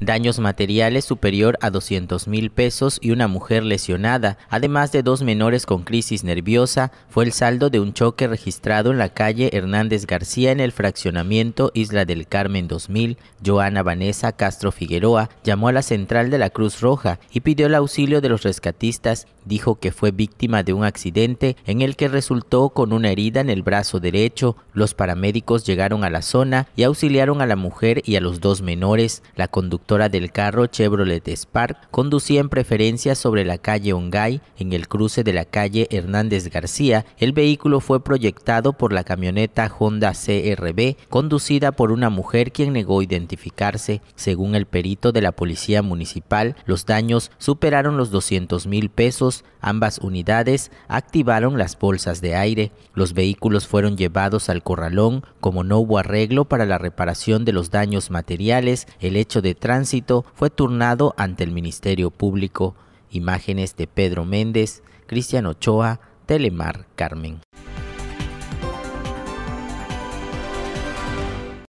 Daños materiales superior a 200 mil pesos y una mujer lesionada, además de dos menores con crisis nerviosa, fue el saldo de un choque registrado en la calle Hernández García en el fraccionamiento Isla del Carmen 2000. Joana Vanessa Castro Figueroa llamó a la central de la Cruz Roja y pidió el auxilio de los rescatistas. Dijo que fue víctima de un accidente en el que resultó con una herida en el brazo derecho. Los paramédicos llegaron a la zona y auxiliaron a la mujer y a los dos menores. La conductora del carro Chevrolet Spark conducía en preferencia sobre la calle Ongay en el cruce de la calle Hernández García. El vehículo fue proyectado por la camioneta Honda CRB conducida por una mujer quien negó identificarse. Según el perito de la Policía Municipal, los daños superaron los 200 mil pesos. Ambas unidades activaron las bolsas de aire. Los vehículos fueron llevados al corralón como no hubo arreglo para la reparación de los daños materiales. El hecho de tránsito fue turnado ante el Ministerio Público. Imágenes de Pedro Méndez, Cristian Ochoa, Telemar Carmen.